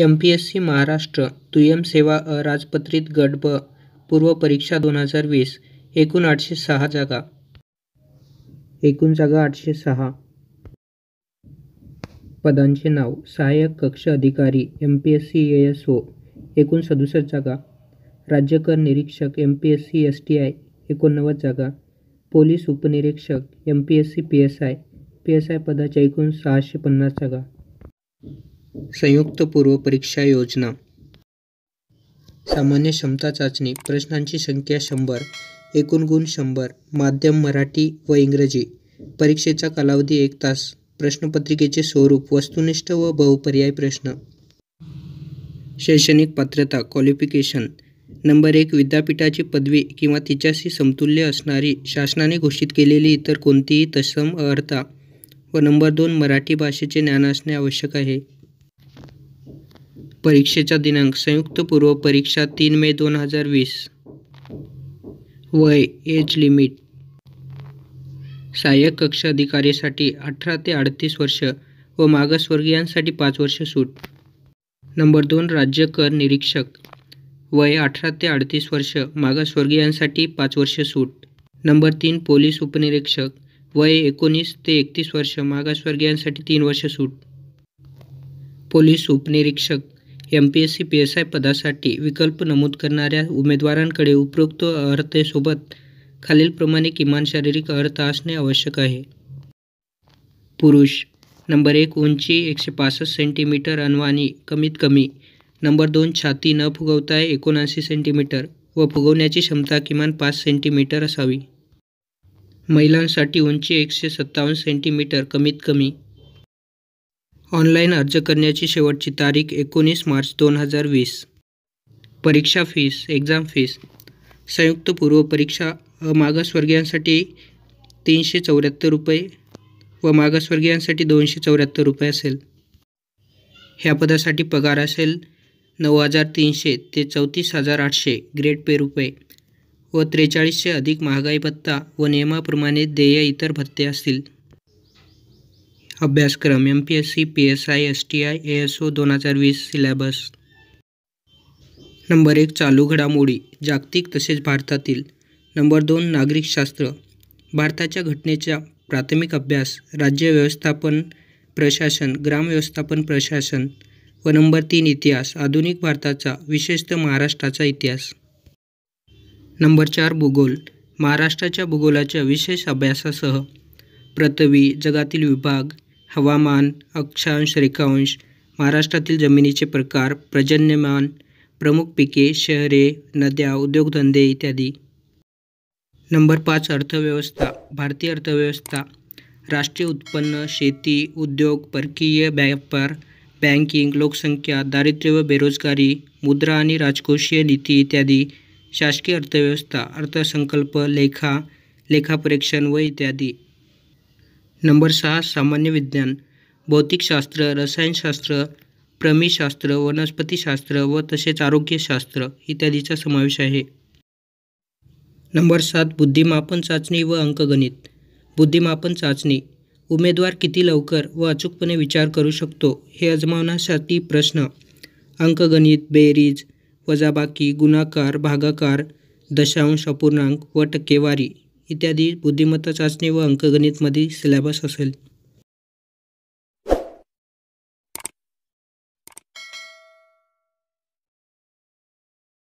M P S C Maharashtra दुय्यम सेवा अराजपत्रित गट ब पूर्व परीक्षा दोन हजार वीस एकूण आठशे सहा जागा एकूण जागा आठशे सहा पदांचे नाव सहाय्यक कक्ष अधिकारी M P S C A S O एकूण सदुसष्ट जागा राज्य कर निरीक्षक M P S C S T I एकोणनव्वद जागा पोलीस उपनिरीक्षक M P S C P S I P S I पदाच्या एकूण सहाशे पन्नास जागा संयुक्त पूर्व परीक्षा योजना सामान्य क्षमता चाचणी प्रश्नांची संख्या शंभर एकूण गुण शंभर माध्यम मराठी व इंग्रजी परीक्षेचा कालावधी एक तास प्रश्नपत्रिकेचे स्वरूप वस्तुनिष्ठ व बहुपर्याय प्रश्न शैक्षणिक पात्रता क्वालिफिकेशन नंबर एक विद्यापीठाची पदवी किंवा तिच्याशी समतुल्य असणारी शासनाने घोषित केलेली इतर कोणतीही तत्सम अर्था व नंबर दोन मराठी भाषेचे ज्ञान असणे आवश्यक आहे परीक्षेचा दिनांक संयुक्त पूर्व परीक्षा तीन मे दोन हजार वीस वय एज लिमिट सहाय्यक कक्षा अधिकारीसाठी अठरा ते अडतीस वर्ष व मागासवर्गीयांसाठी पाच वर्ष सूट नंबर दोन राज्य कर निरीक्षक वय अठरा ते अडतीस वर्ष मागासवर्गीयांसाठी पाच वर्ष सूट नंबर तीन पोलीस उपनिरीक्षक वय एकोणीस ते एकतीस वर्ष मागासवर्गीयांसाठी तीन वर्ष सूट पोलीस उपनिरीक्षक M P S C P S I पदासाठी विकल्प नमूद करणाऱ्या उमेदवारांकडे उपरोक्त अर्हतेसोबत खालीलप्रमाणे किमान शारीरिक अर्थ असणे आवश्यक आहे पुरुष नंबर एक उंची एकशे पासष्ट सेंटीमीटर अनवाणी कमीत कमी नंबर दोन छाती न फुगवता एकोणऐंशी सेंटीमीटर व फुगवण्याची क्षमता किमान पाच सेंटीमीटर असावी महिलांसाठी उंची एकशे सत्तावन्न सेंटीमीटर कमीत कमी ऑनलाईन अर्ज करण्याची शेवटची तारीख एकोणीस मार्च दोन हजार वीस परीक्षा फीस एक्झाम फीस संयुक्त पूर्व परीक्षा मागासवर्गीयांसाठी तीनशे चौऱ्याहत्तर रुपये व मागासवर्गीयांसाठी दोनशे चौऱ्याहत्तर रुपये असेल ह्या पदासाठी पगार असेल नऊ हजार तीनशे ते चौतीस हजार आठशे ग्रेड पे रुपये व त्रेचाळीसशे अधिक महागाई भत्ता व नियमाप्रमाणे देय इतर भत्ते असतील अभ्यासक्रम M P S C P S I S T I A S O दोन हजार वीस सिलॅबस नंबर एक चालू घडामोडी जागतिक तसेच भारतातील नंबर दोन नागरिकशास्त्र भारताच्या घटनेचा प्राथमिक अभ्यास राज्य व्यवस्थापन प्रशासन ग्राम व्यवस्थापन प्रशासन व नंबर तीन इतिहास आधुनिक भारताचा विशेषतः महाराष्ट्राचा इतिहास नंबर चार भूगोल महाराष्ट्राच्या भूगोलाच्या विशेष अभ्यासासह प्रथवी जगातील विभाग हवामान अक्षांश रेखांश महाराष्ट्रातील जमिनीचे प्रकार प्रजन्यमान प्रमुख पिके शहरे नद्या उद्योगधंदे इत्यादी नंबर पाच अर्थव्यवस्था भारतीय अर्थव्यवस्था राष्ट्रीय उत्पन्न शेती उद्योग परकीय व्यापार बँकिंग लोकसंख्या दारिद्र्य व बेरोजगारी मुद्रा आणि राजकोषीय नीती इत्यादी शासकीय अर्थव्यवस्था अर्थसंकल्प लेखा लेखापरीक्षण व इत्यादी नंबर सहा सामान्य विज्ञान भौतिकशास्त्र रसायनशास्त्र प्रमेशास्त्र वनस्पतीशास्त्र व तसेच आरोग्यशास्त्र इत्यादीचा समावेश आहे नंबर सात बुद्धिमापन चाचणी व अंकगणित बुद्धिमापन चाचणी उमेदवार किती लवकर व अचूकपणे विचार करू शकतो हे अजमावण्यासाठी प्रश्न अंकगणित बेरीज वजाबाकी गुणाकार भागाकार दशांश अपूर्णांक व टक्केवारी इत्यादी बुद्धिमत्ता चाचणी व अंकगणितमध्ये सिलेबस असेल